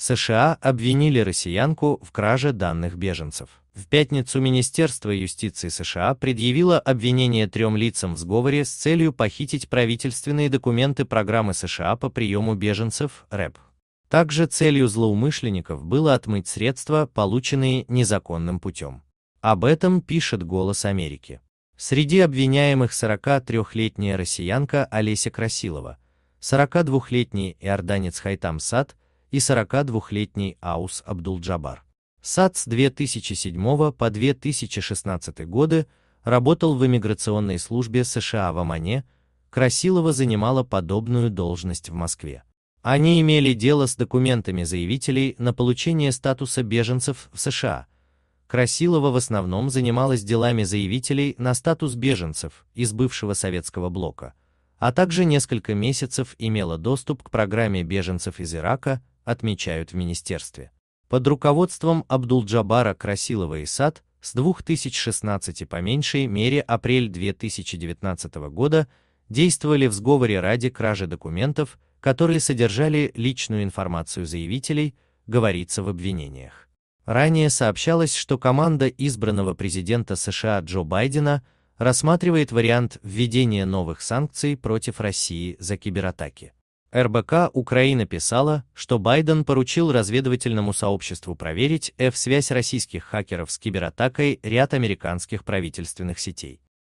США обвинили россиянку в краже данных беженцев. В пятницу Министерство юстиции США предъявило обвинение трем лицам в сговоре с целью похитить правительственные документы программы США по приему беженцев РЭП. Также целью злоумышленников было отмыть средства, полученные незаконным путем. Об этом пишет «Голос Америки». Среди обвиняемых 43-летняя россиянка Олеся Красилова, 42-летний иорданец Хайтам Сад и 42-летний Аус Абдулджабар. Сад с 2007 по 2016 годы работал в иммиграционной службе США в Омане, Красилова занимала подобную должность в Москве. Они имели дело с документами заявителей на получение статуса беженцев в США. Красилова в основном занималась делами заявителей на статус беженцев из бывшего советского блока, а также несколько месяцев имела доступ к программе беженцев из Ирака, отмечают в министерстве. Под руководством Абдулджабара Красилова и САД с 2016 по меньшей мере апрель 2019 года действовали в сговоре ради кражи документов, которые содержали личную информацию заявителей, говорится в обвинениях. Ранее сообщалось, что команда избранного президента США Джо Байдена рассматривает вариант введения новых санкций против России за кибератаки. РБК Украина писала, что Байден поручил разведывательному сообществу проверить F-связь российских хакеров с кибератакой ряд американских правительственных сетей.